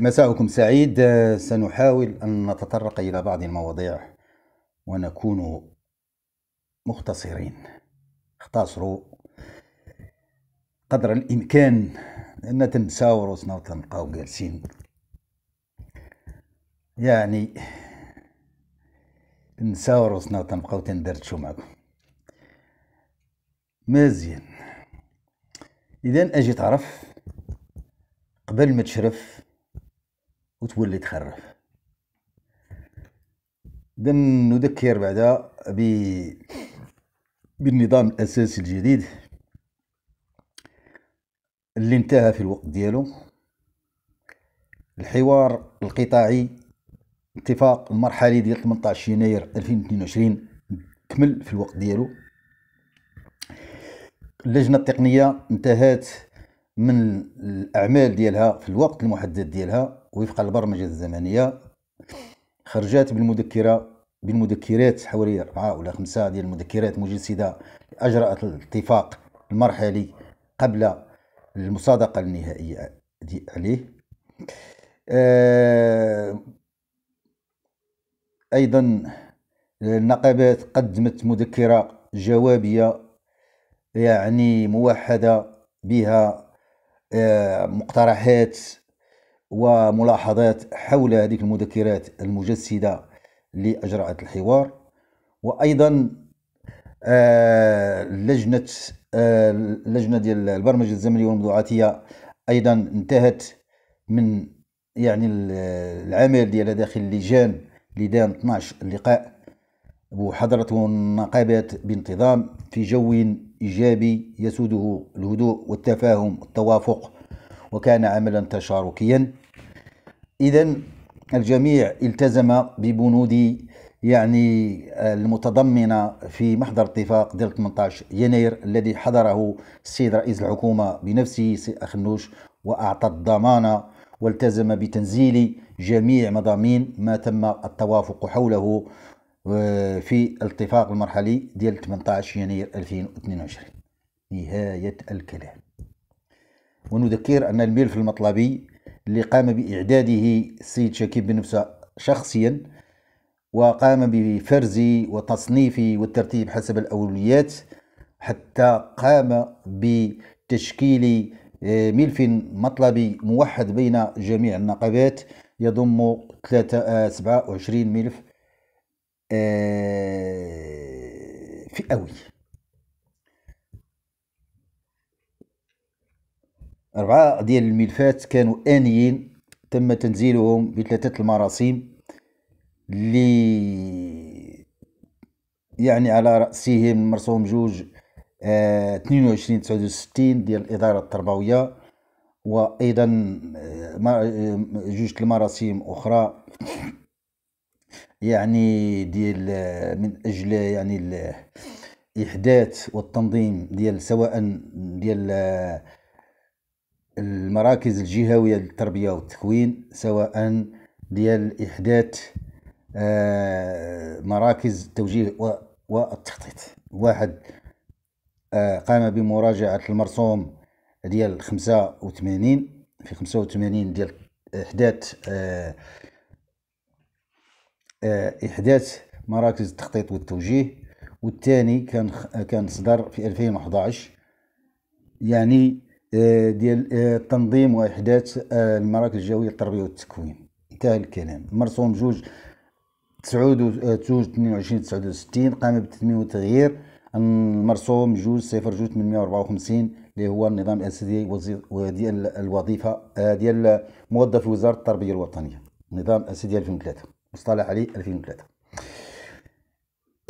مساءكم سعيد آه، سنحاول أن نتطرق إلى بعض المواضيع ونكون مختصرين اختصروا قدر الإمكان أن تنساور روسنا تنقاو جالسين يعني نساو روسنا تنبقاو تندردشوا معكم مزيان إذا أجي تعرف قبل ما تشرف وتولي تخرف دن نذكر بعدا ب بالنظام الأساسي الجديد اللي انتهى في الوقت ديالو الحوار القطاعي اتفاق المرحلي ديال 18 يناير 2022 كمل في الوقت ديالو اللجنة التقنية انتهت من الأعمال ديالها في الوقت المحدد ديالها وفق البرمجة الزمنية خرجات بالمذكرة بالمذكرات حوالي أربعة ولا خمسة ديال المذكرات مجسدة أجرأت الاتفاق المرحلي قبل المصادقة النهائية دي عليه آه، أيضا النقابات قدمت مذكرة جوابية يعني موحدة بها آه، مقترحات وملاحظات حول هذه المذكرات المجسدة لأجراءات الحوار وأيضا آه، لجنة اللجنة آه، ديال البرمجة الزمنية والموضوعاتية أيضا انتهت من يعني العمل ديالها داخل لجان لدان 12 لقاء وحضرته النقابات بانتظام في جو إيجابي يسوده الهدوء والتفاهم والتوافق وكان عملا تشاركيا إذا الجميع التزم ببنود يعني المتضمنة في محضر اتفاق ديال 18 يناير الذي حضره السيد رئيس الحكومة بنفسه سي أخنوش وأعطى الضمانة والتزم بتنزيل جميع مضامين ما تم التوافق حوله آه، في الاتفاق المرحلي ديال 18 يناير 2022 نهاية الكلام ونذكر أن الملف المطلبي اللي قام بإعداده السيد شكيب بنفسه شخصيا وقام بفرز وتصنيف والترتيب حسب الأولويات حتى قام بتشكيل آه، ملف مطلبي موحد بين جميع النقابات يضم 27 آه، ملف آه، فئوي أربعة ديال الملفات كانوا آنيين تم تنزيلهم بثلاثة المراسيم اللي يعني على رأسهم مرسوم جوج آه 22 69 ديال الإدارة التربوية وأيضا آه، آه، جوج المراسيم أخرى يعني ديال آه، من أجل يعني الإحداث والتنظيم ديال سواء ديال المراكز الجهوية للتربية والتكوين سواء ديال إحداث آه، مراكز التوجيه والتخطيط واحد آه، قام بمراجعة المرسوم ديال خمسة وثمانين في خمسة وثمانين ديال إحداث آه، إحداث مراكز التخطيط والتوجيه والثاني كان كان صدر في 2011 يعني آه، ديال التنظيم آه، واحداث آه، المراكز الجويه للتربيه والتكوين انتهى الكلام مرسوم جوج تسعود جوج 22 69 قام بالتنميم وتغيير المرسوم جوج صفر جوج 854 اللي هو النظام الاساسي ديال الوظيفه ديال موظف وزاره التربيه الوطنيه نظام الاساسي ديال 2003 مصطلح عليه 2003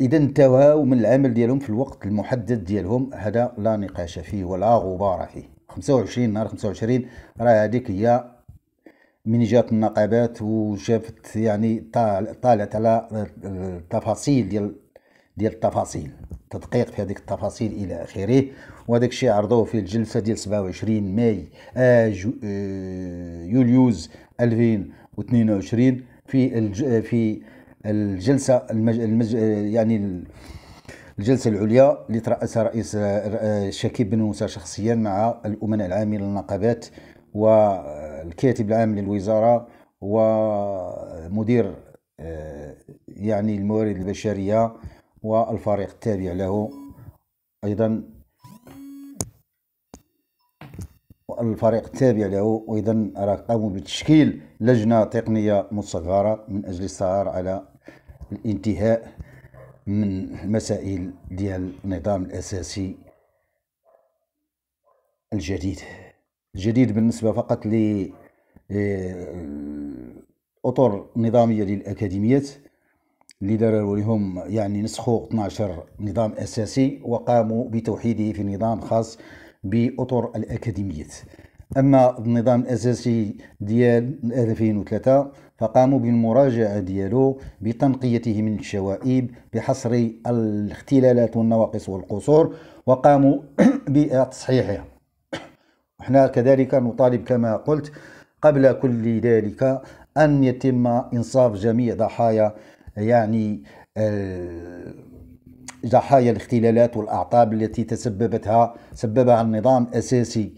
اذا انتهوا من العمل ديالهم في الوقت المحدد ديالهم هذا لا نقاش فيه ولا غبار فيه 25 نهار 25 راه هذيك هي من جات النقابات وشافت يعني طالعت على التفاصيل ديال ديال التفاصيل تدقيق في هذيك التفاصيل الى اخره وهذاك الشيء عرضوه في الجلسه ديال 27 ماي آه, آه، يوليوز 2022 في في الجلسه المج... المج... يعني الجلسة العليا اللي ترأسها رئيس آه، شكيب بن موسى شخصيا مع الأمناء العامين للنقابات والكاتب العام للوزارة ومدير آه، يعني الموارد البشرية والفريق التابع له أيضا الفريق التابع له راه قاموا بتشكيل لجنة تقنية مصغرة من أجل السهر على الانتهاء من المسائل ديال النظام الأساسي الجديد الجديد بالنسبة فقط ل اطر نظاميه للاكاديميات اللي داروا لهم يعني نسخوا 12 نظام اساسي وقاموا بتوحيده في نظام خاص باطر الاكاديميات اما النظام الاساسي ديال 2003 فقاموا بالمراجعه ديالو بتنقيته من الشوائب بحصر الاختلالات والنواقص والقصور وقاموا بتصحيحها وحنا كذلك نطالب كما قلت قبل كل ذلك ان يتم انصاف جميع ضحايا يعني ضحايا الاختلالات والاعطاب التي تسببتها سببها النظام الاساسي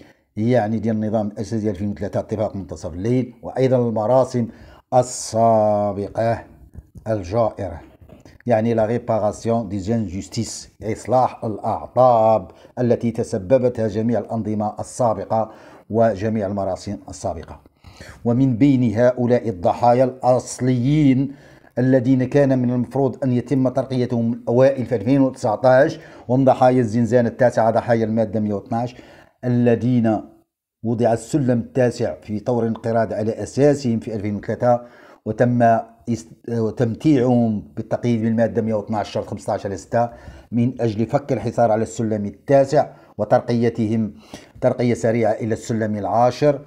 يعني ديال النظام الاساسي ديال 2003 اتفاق منتصف الليل وايضا المراسم السابقه الجائره يعني لا ريباراسيون دي جين جوستيس اصلاح الاعطاب التي تسببتها جميع الانظمه السابقه وجميع المراسم السابقه ومن بين هؤلاء الضحايا الاصليين الذين كان من المفروض أن يتم ترقيتهم الأوائل في 2019 هم ضحايا الزنزانة التاسعة ضحايا المادة 112 الذين وضع السلم التاسع في طور انقراض على أساسهم في 2003 وتم تمتيعهم بالتقييد بالمادة 112 15 6 من أجل فك الحصار على السلم التاسع وترقيتهم ترقية سريعة إلى السلم العاشر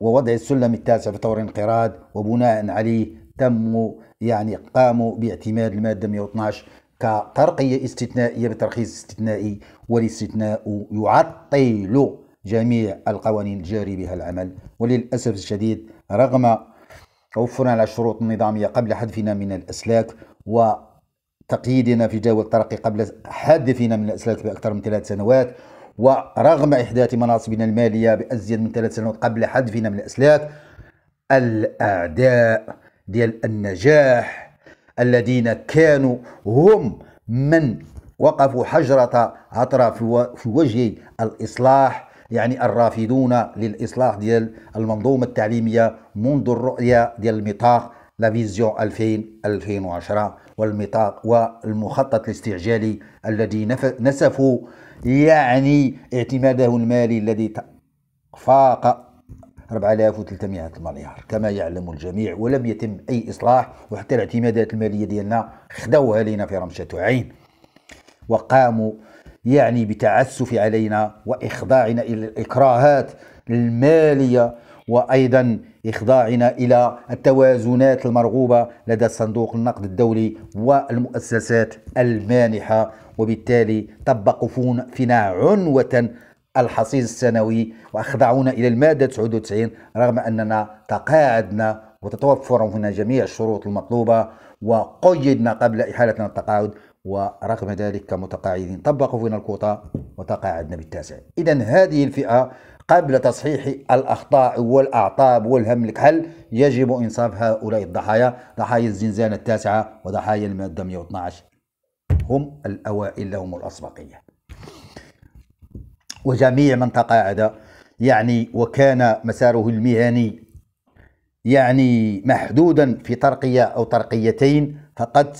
ووضع السلم التاسع في طور انقراض وبناء عليه تم يعني قاموا باعتماد المادة 112 كترقية استثنائية بترخيص استثنائي والاستثناء يعطل جميع القوانين الجاري بها العمل وللأسف الشديد رغم توفرنا على الشروط النظامية قبل حذفنا من الأسلاك و تقييدنا في جو الترقي قبل حذفنا من الأسلاك بأكثر من ثلاث سنوات ورغم إحداث مناصبنا المالية بأزيد من ثلاث سنوات قبل حذفنا من الأسلاك الأعداء ديال النجاح الذين كانوا هم من وقفوا حجرة عطرة في وجه الإصلاح يعني الرافدون للإصلاح ديال المنظومة التعليمية منذ الرؤية ديال المطاق لا فيزيون 2000 2010 والمطاق والمخطط الاستعجالي الذي نسفوا يعني اعتماده المالي الذي فاق 4300 مليار كما يعلم الجميع ولم يتم أي إصلاح وحتى الاعتمادات المالية ديالنا خدوها لينا في رمشة عين وقاموا يعني بتعسف علينا وإخضاعنا إلى الإكراهات المالية وأيضا إخضاعنا إلى التوازنات المرغوبة لدى صندوق النقد الدولي والمؤسسات المانحة وبالتالي طبقوا فينا عنوة الحصيل السنوي وأخضعونا إلى المادة 99 رغم أننا تقاعدنا وتتوفر هنا جميع الشروط المطلوبة وقيدنا قبل إحالتنا التقاعد ورغم ذلك كمتقاعدين طبقوا فينا الكوطة وتقاعدنا بالتاسع إذا هذه الفئة قبل تصحيح الأخطاء والأعطاب والهم الكحل يجب إنصاف هؤلاء الضحايا ضحايا الزنزانة التاسعة وضحايا المادة 112 هم الأوائل لهم الأسبقية وجميع من تقاعد يعني وكان مساره المهني يعني محدودا في ترقية أو ترقيتين فقد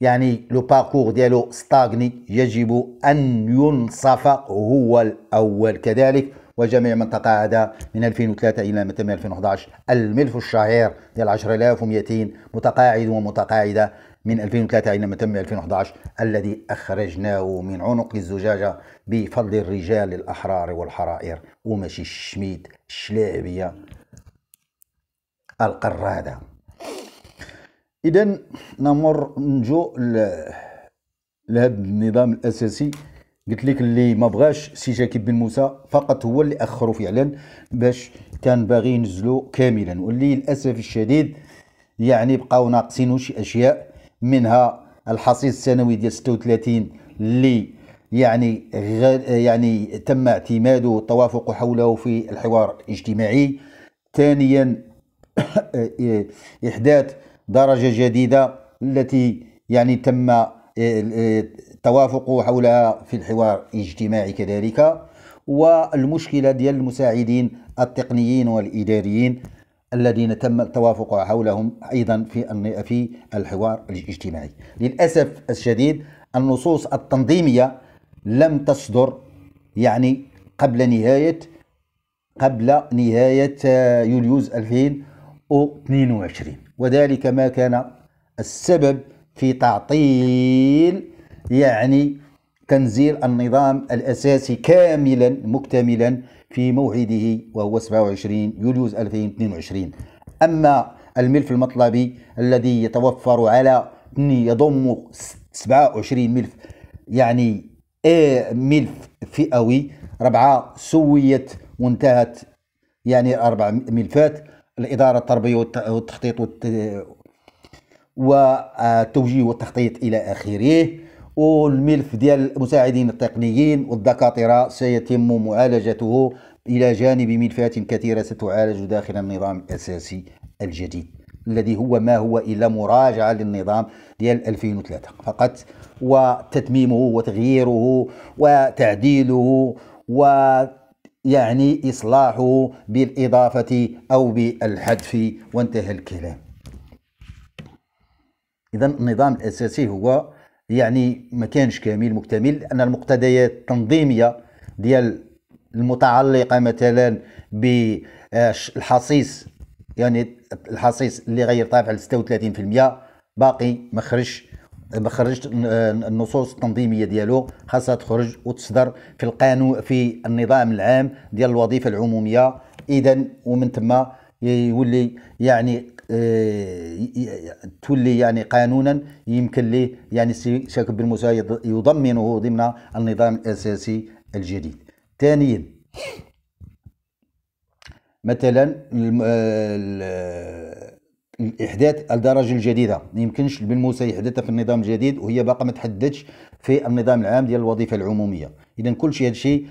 يعني لو باركور ديالو ستاغني يجب أن ينصف هو الأول كذلك وجميع من تقاعد من 2003 الى 2011 الملف الشهير ديال 10200 متقاعد ومتقاعده من 2003 حينما تم 2011 الذي أخرجناه من عنق الزجاجة بفضل الرجال الأحرار والحرائر وماشي الشميد الشلاعبية القرادة إذا نمر نجو لهذا النظام الأساسي قلت لك اللي ما بغاش سي جاكيب بن موسى فقط هو اللي اخروا فعلا باش كان باغي ينزلوا كاملا واللي للاسف الشديد يعني بقاو ناقصينو شي اشياء منها الحصيل السنوي ديال 36 اللي يعني يعني تم اعتماده والتوافق حوله في الحوار الاجتماعي ثانيا احداث درجه جديده التي يعني تم التوافق آه، آه، حولها في الحوار الاجتماعي كذلك والمشكله ديال المساعدين التقنيين والاداريين الذين تم التوافق حولهم أيضا في في الحوار الاجتماعي للأسف الشديد النصوص التنظيمية لم تصدر يعني قبل نهاية قبل نهاية آه، يوليوز 2022 وذلك ما كان السبب في تعطيل يعني تنزيل النظام الأساسي كاملا مكتملا في موعده وهو 27 يوليوز 2022 أما الملف المطلبي الذي يتوفر على يضم 27 ملف يعني ملف فئوي ربعة سويت وانتهت يعني أربع ملفات الإدارة التربية والتخطيط والتوجيه والتخطيط إلى آخره والملف ديال المساعدين التقنيين والدكاتره سيتم معالجته الى جانب ملفات كثيره ستعالج داخل النظام الاساسي الجديد الذي هو ما هو الا مراجعه للنظام ديال 2003 فقط وتتميمه وتغييره وتعديله و يعني إصلاحه بالإضافة أو بالحذف وانتهى الكلام إذا النظام الأساسي هو يعني ما كانش كامل مكتمل لان المقتضيات التنظيميه ديال المتعلقه مثلا بالحصيص يعني الحصيص اللي غير طابع ل 36% باقي ما خرجش ما خرجت النصوص التنظيميه ديالو خاصها تخرج وتصدر في القانون في النظام العام ديال الوظيفه العموميه اذا ومن ثم يولي يعني آه، تولي يعني قانونا يمكن لي يعني السي شاكر بن موسى يضمنه ضمن النظام الاساسي الجديد. ثانيا مثلا آه، آه، الاحداث الدرجه الجديده ما يمكنش بن موسى يحدثها في النظام الجديد وهي باقا ما تحددش في النظام العام ديال الوظيفه العموميه اذا كل شيء هذا الشيء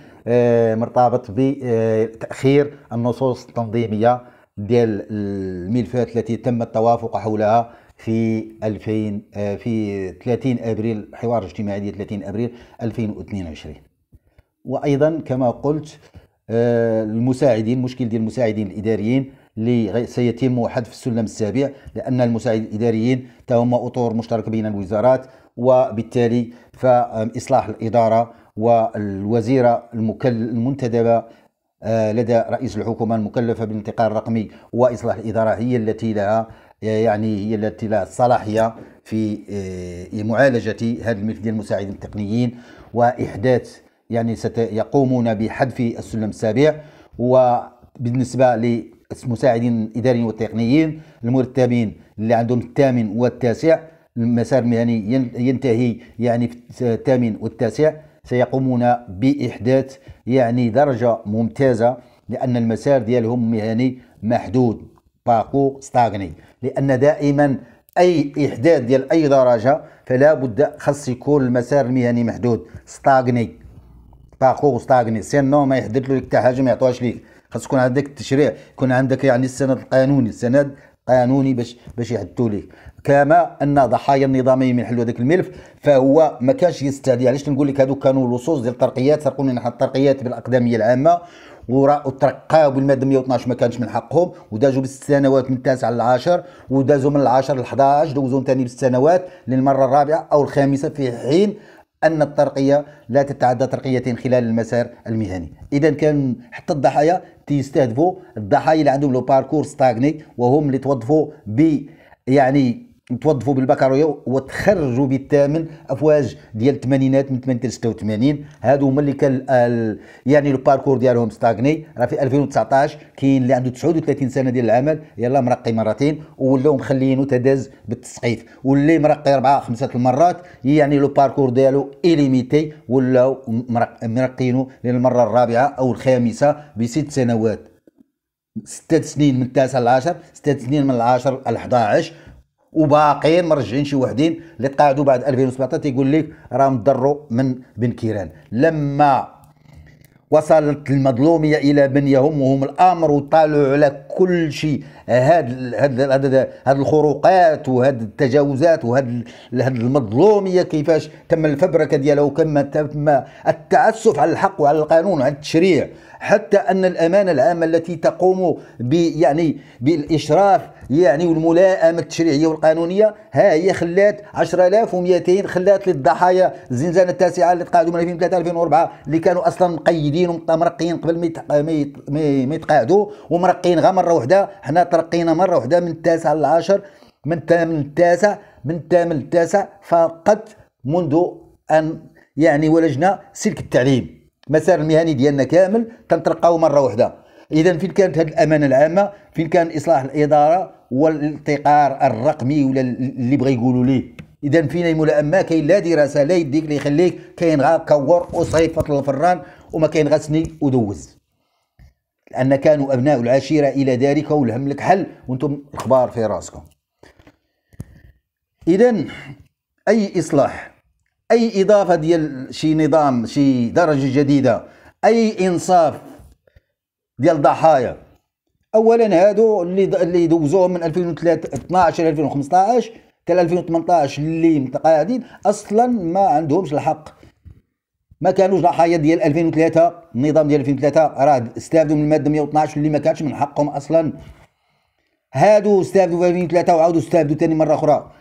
مرتبط بتاخير النصوص التنظيميه ديال الملفات التي تم التوافق حولها في 2000 آه، في 30 ابريل الحوار الاجتماعي ديال 30 ابريل 2022 وايضا كما قلت آه، المساعدين مشكل ديال المساعدين الاداريين اللي سيتم حذف السلم السابع لان المساعدين الاداريين هما اطور مشتركه بين الوزارات وبالتالي فاصلاح الاداره والوزيره المنتدبه آه، لدى رئيس الحكومة المكلفة بالانتقال الرقمي وإصلاح الإدارة هي التي لها آه، يعني هي التي لها الصلاحية في آه، معالجة هذا الملف ديال المساعدين التقنيين وإحداث يعني سيقومون بحذف السلم السابع وبالنسبة للمساعدين الإداريين والتقنيين المرتبين اللي عندهم الثامن والتاسع المسار المهني ينتهي يعني في الثامن والتاسع سيقومون بإحداث يعني درجة ممتازة لأن المسار ديالهم مهني يعني محدود باكو ستاغني لأن دائما أي إحداث ديال أي درجة فلا بد خاص يكون المسار المهني محدود ستاغني باكو ستاغني سينو ما يحدث لك حتى حاجة ما يعطوهاش ليك خاص يكون عندك التشريع يكون عندك يعني السند القانوني السند قانوني باش باش يحدوا ليك كما ان ضحايا النظاميين من حلو هذاك الملف فهو ما كانش يستدعي علاش نقول لك هذوك كانوا لصوص ديال الترقيات سرقوني نحن الترقيات بالاقدميه العامه وترقاو بالماده 112 ما كانش من حقهم ودازوا بالسنوات من التاسع للعاشر ودازوا من العاشر ل 11 دوزوا ثاني بالسنوات للمره الرابعه او الخامسه في حين ان الترقيه لا تتعدى ترقيتين خلال المسار المهني اذا كان حتى الضحايا تيستهدفوا الضحايا اللي عندهم لو باركور ستاغني وهم اللي توظفوا ب يعني توظفوا بالبكالوريا وتخرجوا بالثامن افواج ديال الثمانينات من 80 86 هادو هما اللي كان يعني الباركور ديالهم ستاغني راه في 2019 كاين اللي عنده 39 سنه ديال العمل يلا مرقي مرتين ولاو مخليينو تداز بالتسقيف واللي مرقي اربعه خمسه المرات يعني لو باركور ديالو اليميتي ولاو مرقينو للمره الرابعه او الخامسه بست سنوات ست سنين من التاسع للعاشر ست سنين من العاشر ل 11 وباقيين مرجعين شي وحدين اللي تقاعدوا بعد 2017 تيقول لك راهم ضروا من بن كيران لما وصلت المظلومية إلى من يهمهم الأمر وطالعوا على كل شيء هاد هاد هاد, هاد الخروقات وهاد التجاوزات وهاد هاد المظلومية كيفاش تم الفبركة ديالها وكما تم التعسف على الحق وعلى القانون وعلى التشريع حتى أن الأمانة العامة التي تقوم يعني بالإشراف يعني والملائمة التشريعية والقانونية ها هي خلات 10200 خلات للضحايا الزنزانة التاسعة اللي تقاعدوا من 2003 2004 اللي كانوا أصلا مقيدين ومرقين قبل ما يتقاعدوا ومرقين غير مرة واحدة حنا ترقينا مرة واحدة من التاسع للعاشر من الثامن للتاسع من الثامن للتاسع فقط منذ أن يعني ولجنا سلك التعليم المسار المهني ديالنا كامل كنترقاو مره واحده اذا فين كانت هذه الامانه العامه فين كان اصلاح الاداره والابتكار الرقمي ولا اللي بغا يقولوا ليه اذا فين مولا اما كاين لا دراسه لا يديك لا يخليك كاين غا كور وصيف الفران وما كاين غا سني ودوز لان كانوا ابناء العشيره الى ذلك والهم لك حل وانتم الخبار في راسكم اذا اي اصلاح اي اضافه ديال شي نظام شي درجه جديده اي انصاف ديال ضحايا اولا هادو اللي اللي دوزوهم من 2012 ل 2015 حتى 2018 اللي متقاعدين اصلا ما عندهمش الحق ما كانوش ضحايا ديال 2003 النظام ديال 2003 راه استافدوا من الماده 112 اللي ما كانتش من حقهم اصلا هادو استافدوا في 2003 وعاودوا استافدوا ثاني مره اخرى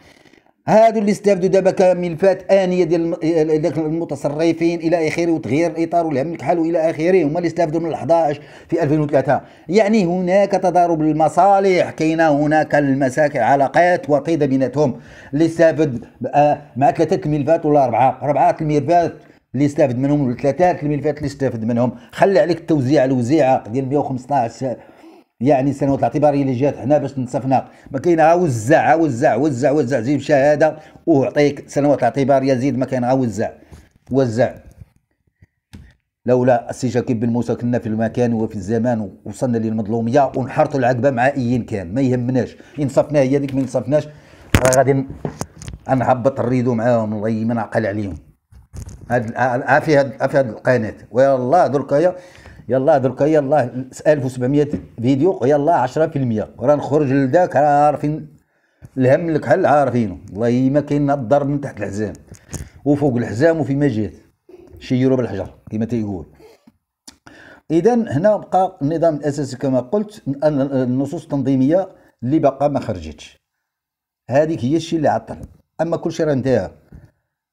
هادو اللي استافدوا دابا كملفات انيه ديال المتصرفين الى اخره وتغيير الاطار والهم الكحل والى اخره هما اللي استافدوا من 11 في 2003 يعني هناك تضارب المصالح كاينه هناك المساكن علاقات وطيده بيناتهم اللي استافد آه، مع ثلاثه الملفات ولا اربعه اربعه الملفات اللي استافد منهم ثلاثه الملفات اللي استافد منهم خلي عليك التوزيع الوزيعه ديال 115 يعني السنوات الاعتباريه اللي جات هنا باش تنصفنا ما غا وزع وزع وزع وزع جيب شهاده وعطيك سنوات الاعتباريه زيد ما غا وزع وزع لولا السي جاكيب بن موسى كنا في المكان وفي الزمان وصلنا للمظلوميه ونحرطوا العقبه مع ايين كان ما يهمناش انصفنا هي ديك ما انصفناش غادي نهبط الريدو معاهم الله يمنع نعقل عليهم هاد في هاد في هاد القناه والله دركايا يلا دركا يلا 1700 فيديو يلا 10% راه نخرج لذاك راه عارفين الهم الكحل عارفينه والله ما كاين الضرب من تحت الحزام وفوق الحزام وفيما جات شيروا بالحجر كما تيقول اذا هنا بقى النظام الاساسي كما قلت النصوص التنظيميه اللي بقى ما خرجتش هذيك هي الشيء اللي عطل اما كل شيء راه انتهى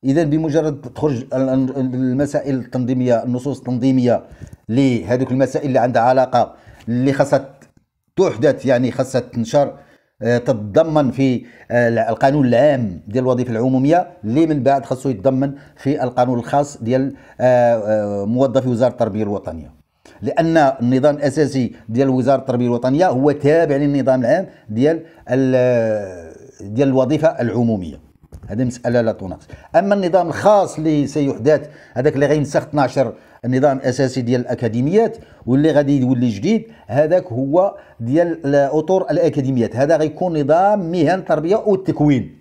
اذا بمجرد تخرج المسائل التنظيميه النصوص التنظيميه لهذوك المسائل اللي عندها علاقه اللي خاصها تحدث يعني خاصها تنشر آه، تتضمن في آه، القانون العام ديال الوظيفه العموميه اللي من بعد خاصو يتضمن في القانون الخاص ديال آه، موظفي وزاره التربيه الوطنيه لان النظام الاساسي ديال وزاره التربيه الوطنيه هو تابع للنظام العام ديال ديال الوظيفه العموميه هذه مساله لا تناقش اما النظام الخاص اللي سيحدث هذاك اللي غينسخ 12 النظام الاساسي ديال الاكاديميات واللي غادي يولي جديد هذاك هو ديال اطر الاكاديميات هذا غيكون نظام مهن التربيه والتكوين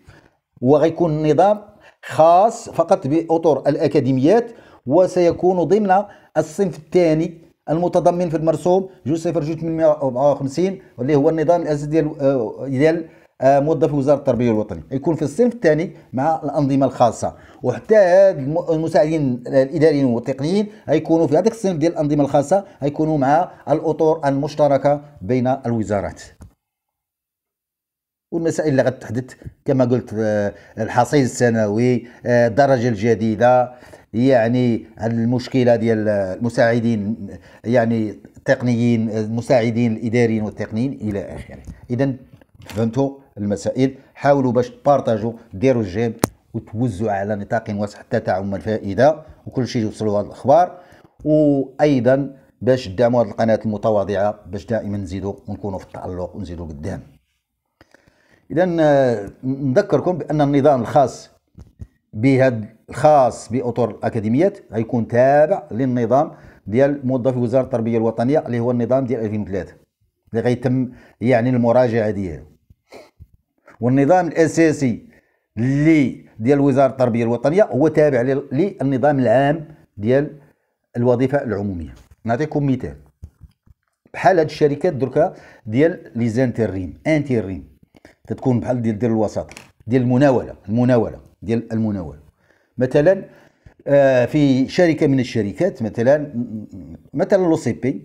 وغيكون نظام خاص فقط باطر الاكاديميات وسيكون ضمن الصنف الثاني المتضمن في المرسوم صفر 854 واللي هو النظام الاساسي ديال آه، ديال آه، موظف وزاره التربيه الوطني يكون في الصنف الثاني مع الانظمه الخاصه وحتى المساعدين الاداريين والتقنيين يكونوا في هذاك الصنف ديال الانظمه الخاصه يكونوا مع الاطر المشتركه بين الوزارات والمسائل اللي غتحدث كما قلت آه، الحصيل السنوي آه، الدرجه الجديده يعني المشكله ديال المساعدين يعني التقنيين المساعدين الاداريين والتقنيين الى اخره اذا فهمتوا المسائل حاولوا باش تبارطاجوا ديروا الجيب وتوزعوا على نطاق واسع حتى تعم الفائده وكل شيء يوصلوا هذه الاخبار وايضا باش تدعموا هذه القناه المتواضعه باش دائما نزيدوا ونكونوا في التعلق ونزيدوا قدام اذا آه، نذكركم بان النظام الخاص بهذا الخاص باطر الاكاديميات غيكون تابع للنظام ديال موظفي وزاره التربيه الوطنيه اللي هو النظام ديال 2003 اللي غيتم يعني المراجعه ديالو والنظام الاساسي اللي ديال وزاره التربيه الوطنيه هو تابع للنظام العام ديال الوظيفه العموميه نعطيكم مثال بحال هاد الشركات دركا ديال لي زانتيريم انتيريم تتكون بحال ديال ديال الوسط ديال المناوله المناوله ديال المناوله مثلا آه في شركه من الشركات مثلا مثلا لو سي بي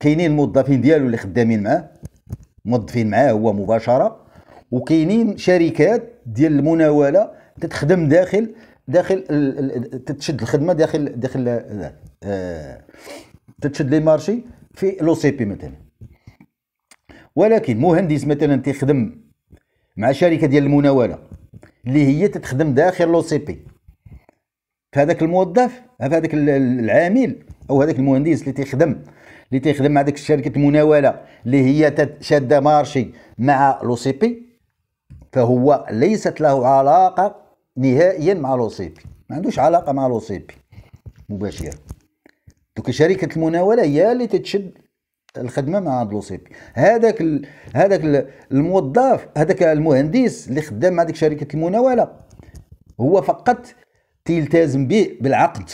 كاينين الموظفين ديالو اللي خدامين معاه موظفين معاه هو مباشره وكاينين شركات ديال المناوله تتخدم داخل داخل تتشد الخدمه داخل داخل آه تتشد لي مارشي في لو سي بي مثلا ولكن مهندس مثلا تخدم مع شركه ديال المناوله اللي هي تتخدم داخل لو سي بي فهذاك الموظف هذاك العامل او هذاك المهندس اللي تيخدم اللي تيخدم مع ديك الشركه المناوله اللي هي شاده مارشي مع لو سي بي فهو ليست له علاقه نهائيا مع لو سي بي ما عندوش علاقه مع لو سي بي مباشره دوك شركه المناوله هي اللي تتشد الخدمه مع لو سي بي هذاك هذاك الموظف هذاك المهندس اللي خدام مع ديك شركه المناوله هو فقط تيلتزم به بالعقد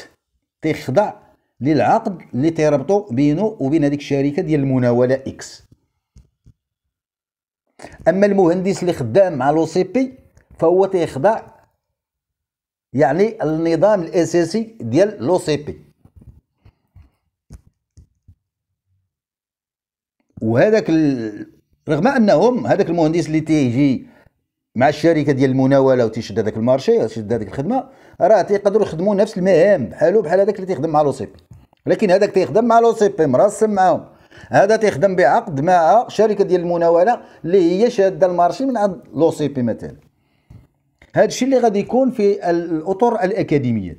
تيخضع للعقد اللي تيربطو بينه وبين هذيك الشركه ديال المناوله اكس اما المهندس اللي خدام مع لو سي بي فهو تيخضع يعني النظام الاساسي ديال لو سي بي وهذاك ال... رغم انهم هذاك المهندس اللي تيجي مع الشركه ديال المناوله وتيشد هذاك المارشي وتيشد هذيك الخدمه راه تيقدروا يخدموا نفس المهام بحالو بحال هذاك اللي تيخدم مع لو سي بي لكن هذاك تيخدم مع لو سي بي مرسم معاهم هذا تيخدم بعقد مع شركه ديال المناوله اللي هي شاده المارشي من عند لو سي بي مثلا هذا الشيء اللي غادي يكون في الاطر الاكاديميات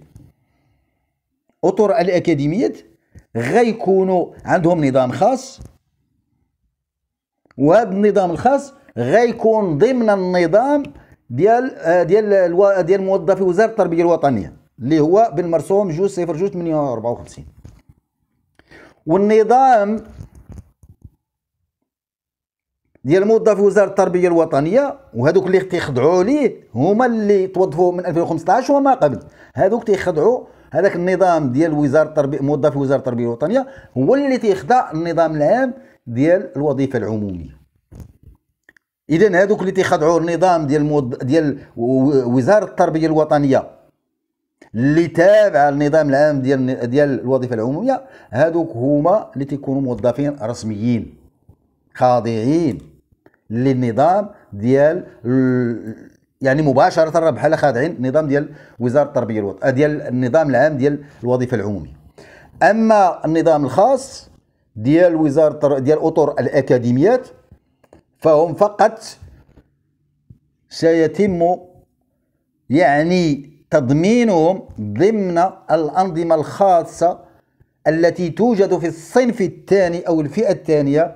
اطر الاكاديميات غيكونوا عندهم نظام خاص وهذا النظام الخاص غيكون ضمن النظام ديال آه، ديال ديال موظفي وزاره التربيه الوطنيه اللي هو بالمرسوم جوج صفر جوج وخمسين والنظام ديال موظفي وزاره التربيه الوطنيه وهذوك اللي تيخضعوا ليه هما اللي توظفوا من 2015 وما قبل هذوك تيخضعوا هذاك النظام ديال وزاره التربيه موظفي وزاره التربيه الوطنيه هو اللي تيخضع النظام العام ديال الوظيفه العموميه اذا هذوك اللي تيخضعوا النظام ديال المود... ديال وزاره التربيه الوطنيه اللي تابعه للنظام العام ديال ديال الوظيفه العموميه هذوك هما اللي تيكونوا موظفين رسميين خاضعين للنظام ديال ال... يعني مباشره بحال خاضعين النظام ديال وزاره التربيه الوط... ديال النظام العام ديال الوظيفه العموميه اما النظام الخاص ديال وزاره ديال اطر الاكاديميات فهم فقط سيتم يعني تضمينهم ضمن الأنظمة الخاصة التي توجد في الصنف الثاني أو الفئة الثانية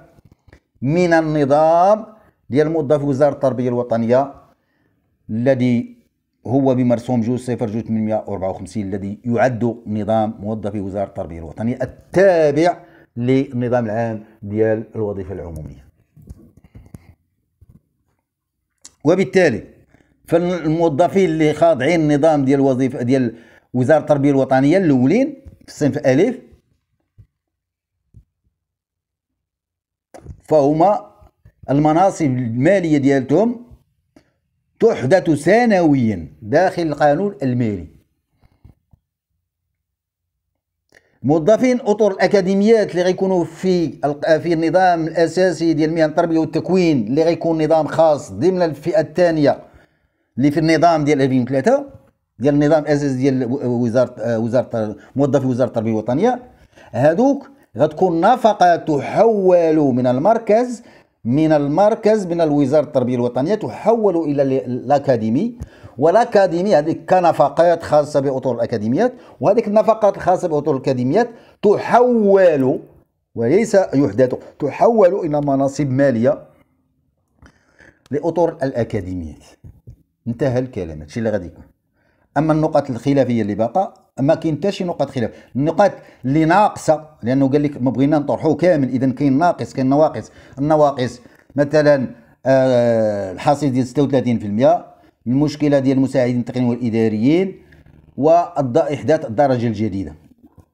من النظام ديال موظف وزارة التربية الوطنية الذي هو بمرسوم جوز صفر جوج 854 الذي يعد نظام موظف وزارة التربية الوطنية التابع للنظام العام ديال الوظيفة العمومية وبالتالي فالموظفين اللي خاضعين النظام ديال الوظيفه ديال وزاره التربيه الوطنيه الاولين في الصنف الف فهما المناصب الماليه ديالتهم تحدث سنويا داخل القانون المالي موظفين اطر الاكاديميات اللي غيكونوا في في النظام الاساسي ديال مهن التربيه والتكوين اللي غيكون نظام خاص ضمن الفئه الثانيه اللي في النظام ديال 2003 ديال النظام الاساسي ديال وزاره آه، وزاره موظفي وزاره التربيه الوطنيه هادوك غتكون نفقه تحول من المركز من المركز من الوزاره التربيه الوطنيه تحول الى الاكاديمي والاكاديميه هذيك كنفقات خاصه باطر الاكاديميات وهذيك النفقات الخاصه باطر الاكاديميات تحول وليس يحدث تحول الى مناصب ماليه لاطر الاكاديميات انتهى الكلام هادشي اللي غادي يكون اما النقط الخلافيه اللي باقا ما كاين حتى شي نقط خلاف النقاط اللي ناقصه لانه قال لك ما بغينا نطرحوه كامل اذا كاين ناقص كاين نواقص النواقص مثلا الحصيل ديال 36% المشكله ديال المساعدين التقنيين والاداريين واحداث الدرجه الجديده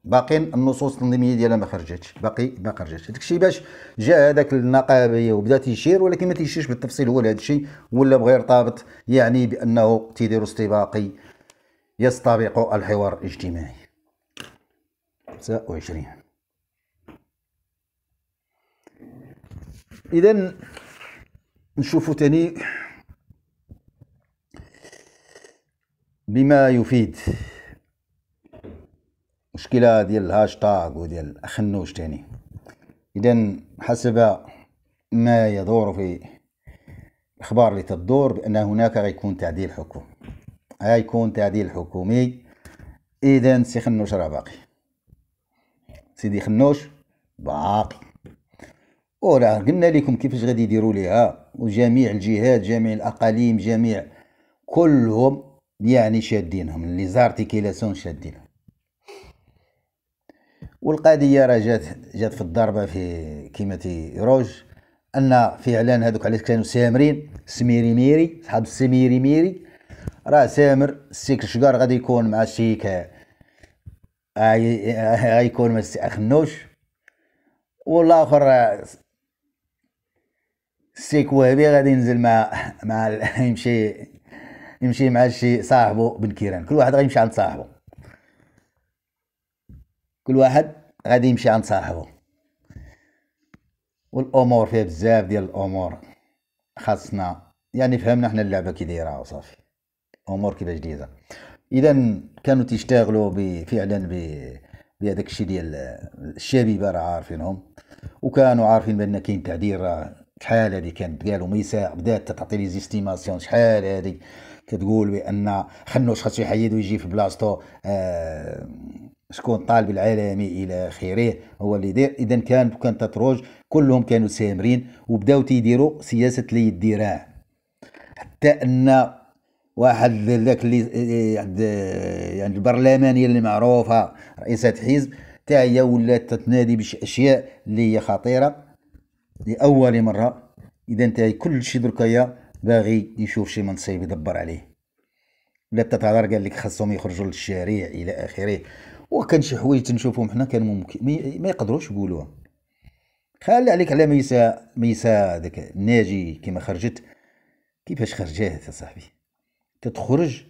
باقي النصوص التنظيميه ديالها ما خرجتش باقي ما خرجتش داك الشيء باش جا هذاك النقابيه وبدا تيشير ولكن ما تيشيرش بالتفصيل هو لهذا الشيء ولا بغى يرتبط يعني بانه تيديروا استباقي يستبق الحوار الاجتماعي 25 اذا نشوفوا ثاني بما يفيد مشكلة ديال الهاشتاغ وديال خنوش تاني إذا حسب ما يدور في الأخبار اللي تدور بأن هناك غيكون تعديل حكم غيكون تعديل حكومي إذا سي خنوش راه باقي سيدي خنوش باقي وراه قلنا لكم كيفاش غادي يديروا ليها وجميع الجهات جميع الأقاليم جميع كلهم يعني شادينهم لي زارتيكيلاسيون شادينهم والقضيه راه جات جات في الضربه في كيما تيروج ان فعلا هذوك علاش كانوا سامرين سميري ميري صحاب السميري ميري راه سامر السيك الشقار غادي يكون مع الشيك آه، آه، غيكون مع السي اخنوش والاخر السيك وهبي غادي ينزل مع مع يمشي يمشي مع شي صاحبه بن كيران كل واحد غيمشي عند صاحبه كل واحد غادي يمشي عند صاحبه والامور فيها بزاف ديال الامور خاصنا يعني فهمنا حنا اللعبه كي دايره وصافي الامور كيفاش دايره اذا كانوا تيشتغلوا فعلا بهذاك الشيء ديال الشبيبه راه عارفينهم وكانوا عارفين بان كاين تعديل راه شحال هذه كانت قالوا ميساء بدات تعطي لي زيستيماسيون شحال هذه كتقول بان خنوش خاصو يحيد ويجي في بلاصتو آه شكون طالب العالمي الى اخره هو اللي داير اذا كان كان تتروج كلهم كانوا سامرين وبداو تيديروا سياسه لي الذراع حتى ان واحد ذاك اللي آه، يعني البرلمانيه اللي معروفه رئيسه حزب تاع هي ولات تتنادي بشي اشياء اللي هي خطيره لاول مره اذا انت كل شيء دركايا باغي يشوف شي منصب يدبر عليه لا تتهضر قال لك خاصهم يخرجوا للشارع الى اخره وكان شي حوايج تنشوفهم حنا كان ممكن ما يقدروش يقولوها خلي عليك على ميسا ميسا داك الناجي كيما خرجت كيفاش خرجات يا صاحبي تتخرج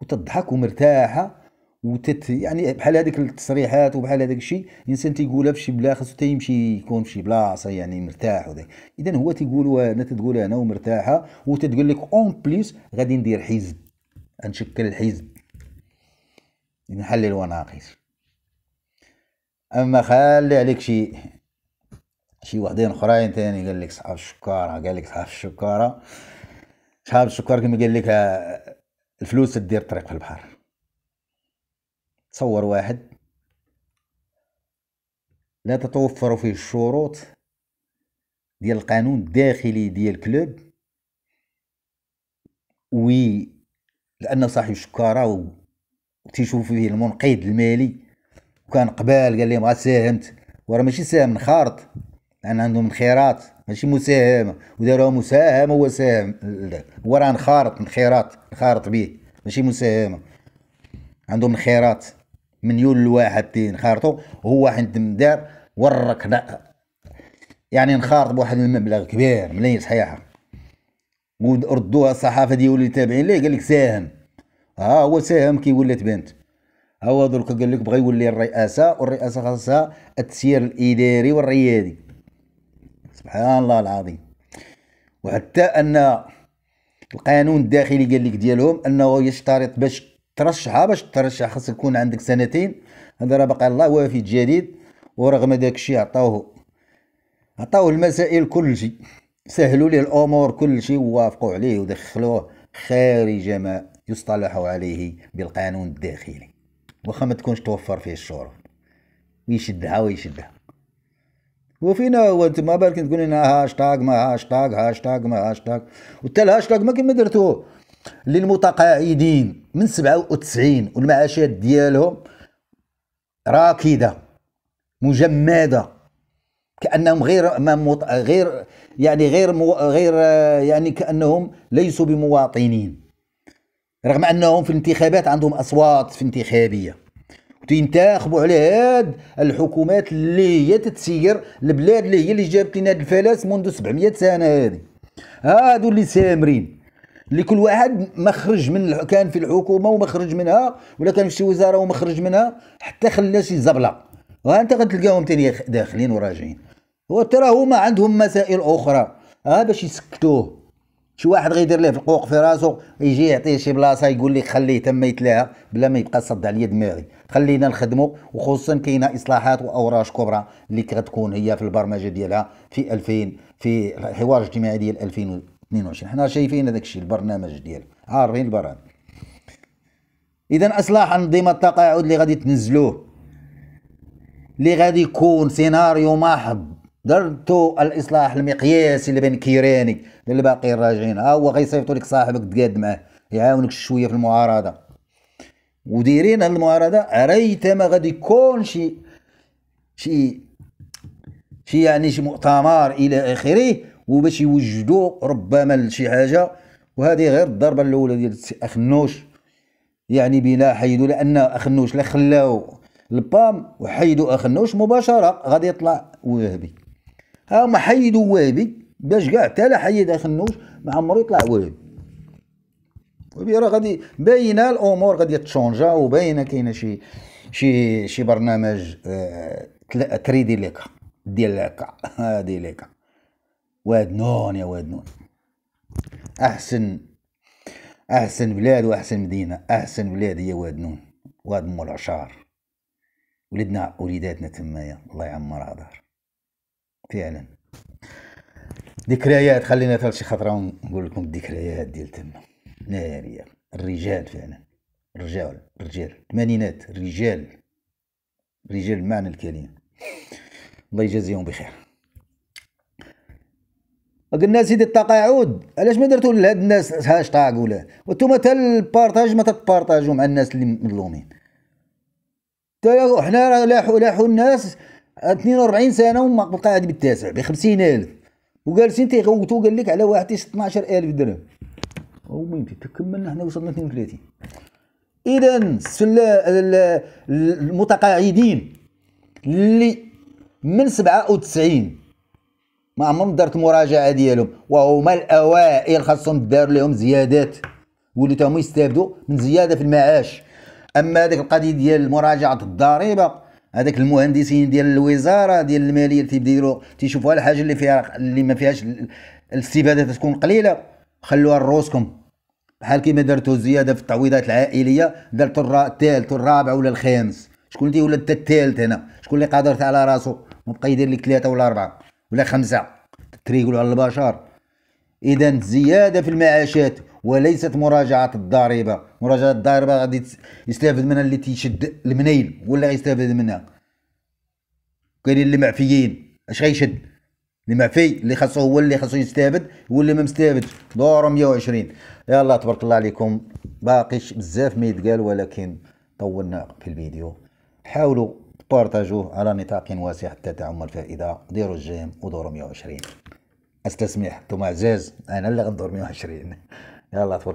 وتضحك ومرتاحه وتت يعني بحال هذيك التصريحات وبحال هذاك الشيء الانسان تيقولها فشي بلا خاصو تيمشي يكون يكون فشي بلاصه يعني مرتاح وذاك اذا هو تيقولها انا تتقولها انا ومرتاحه وتتقول لك اون بليس غادي ندير حزب نشكل حزب نحلل وناقص اما خلي عليك شي شي وحدين اخرين تاني قال لك صحاب الشكاره قال لك صحاب الشكاره صحاب الشكاره كما قال لك آه، الفلوس تدير طريق في البحر تصور واحد لا تتوفر فيه الشروط ديال القانون الداخلي ديال الكلوب وي لان صاحب الشكاره تيشوف فيه المنقذ المالي وكان قبال قال لهم ساهمت وراه ماشي ساهم نخارط لان عندهم انخراط ماشي مساهمه وداروها مساهمه هو ساهم هو راه نخارط انخراط نخارط به ماشي مساهمه عندهم انخراط من يول واحد تين خارطو هو عندهم ورك والركضة يعني نخارط بواحد المبلغ كبير ملايين صحيحة وردوها الصحافة ديالو اللي تابعين ليه قال لك ساهم اه هو ساهم كي ولات بنت هو درك قال لك بغى يولي الرئاسة والرئاسة خاصها التسيير الإداري والريادي سبحان الله العظيم وحتى أن القانون الداخلي قال لك ديالهم أنه يشترط باش ترشحها باش ترشح خاص يكون عندك سنتين هذا راه باقي الله وافد جديد ورغم داك الشيء عطاوه عطاوه المسائل كلشي سهلوا ليه الامور كلشي ووافقوا عليه ودخلوه خارج ما يصطلح عليه بالقانون الداخلي واخا ما تكونش توفر فيه الشروط ويشدها ويشدها وفينا هو ما بالك تقول لنا هاشتاغ ما هاشتاغ هاشتاغ ما هاشتاغ وتا الهاشتاغ ما كيما درتوه للمتقاعدين من 97 والمعاشات ديالهم راكده مجمده كانهم غير غير يعني غير مو... غير يعني كانهم ليسوا بمواطنين رغم انهم في الانتخابات عندهم اصوات في انتخابيه وتنتخبوا على هاد الحكومات اللي هي تتسير البلاد اللي هي اللي جابت لنا الفلاس منذ 700 سنه هذه هادو اللي سامرين لكل واحد مخرج من كان في الحكومه ومخرج منها ولا كان في شي وزاره ومخرج منها حتى خلى شي زبله وانت غتلقاهم تاني داخلين وراجعين وترى هما عندهم مسائل اخرى ها باش يسكتوه شي واحد غيدير ليه في القوق في راسو يجي يعطيه شي بلاصه يقول لك خليه تما يتلاها بلا ما يبقى صد عليا دماغي خلينا نخدمو وخصوصا كاينه اصلاحات واوراش كبرى اللي غتكون هي في البرمجه ديالها في 2000 في الحوار الاجتماعي ديال 2000 22 حنا شايفين هذاك الشيء البرنامج ديالك عارفين البرامج اذا اصلاح انظمه التقاعد اللي غادي تنزلوه اللي غادي يكون سيناريو محض درتو الاصلاح المقياسي اللي بين كيراني للباقي الراجعين ها هو غيصيفطوا لك صاحبك تقاد معاه يعاونك شويه في المعارضه هاد المعارضه ريت ما غادي يكون شي شي شي يعني شي مؤتمر الى اخره وباش يوجدوا ربما لشي حاجه وهذه غير الضربه الاولى ديال اخنوش يعني بلا حيدوا لان اخنوش لا خلاو البام وحيدوا اخنوش مباشره غادي يطلع وهبي ها هما حيدوا وهبي باش كاع حتى لا حيد اخنوش ما عمرو يطلع وهبي وهبي راه غادي باينه الامور غادي تشونجا وباينه كاينه شي شي شي برنامج آه تريدي ليكا ديال ليكا هادي ليكا واد نون يا واد نون احسن احسن بلاد واحسن مدينه احسن بلاد هي واد نون واد مول عشار ولدنا وليداتنا تمايا الله يعمرها دار فعلا ذكريات خلينا تال شي خطره نقول لكم الذكريات ديال تما ناريه الرجال فعلا الرجال الرجال الثمانينات الرجال رجال بمعنى الكلمه الله يجازيهم بخير قلنا سيدي الطاقه يعود علاش ما درتو لهاد الناس هاشتاغ ولا وانتم حتى البارطاج ما تبارطاجو مع الناس اللي مظلومين حنا راه لاحو لاحو الناس 42 سنه وما بقى قاعد بالتاسع ب 50000 وجالسين تيغوتو قال لك على واحد 12000 درهم المهم تكملنا حنا وصلنا 32 اذا المتقاعدين اللي من 97 ما عمرهم دارت مراجعه ديالهم وهما الاوائل خاصهم دار لهم زيادات وليتو هما يستافدوا من زياده في المعاش اما هذيك القضيه ديال مراجعه الضريبه هذاك المهندسين ديال الوزاره ديال الماليه اللي تيديروا تيشوفوا الحاجه اللي فيها اللي ما فيهاش الاستفاده تكون قليله خلوها لروسكم بحال كيما درتو زياده في التعويضات العائليه درتو الثالث والرابع ولا الخامس شكون اللي تيولد الثالث هنا شكون اللي قادر على راسو ما بقى يدير لك ثلاثه ولا اربعه ولا خمسة تريقلوا على البشر إذا زيادة في المعاشات وليست مراجعة الضريبة مراجعة الضريبة غادي يستافد منها اللي تيشد المنيل ولا غيستافد منها كاينين اللي معفيين اش غيشد اللي معفي اللي خاصو هو اللي خاصو يستافد واللي ما مستافدش دورو 120 يلا تبارك الله عليكم باقي بزاف ما يتقال ولكن طولنا في الفيديو حاولوا بارتاجوه على نطاق واسع حتى تعم الفائدة ديروا الجيم ودوروا 120 استسمح انتم عزاز انا اللي غندور 120 يلا تبارك الله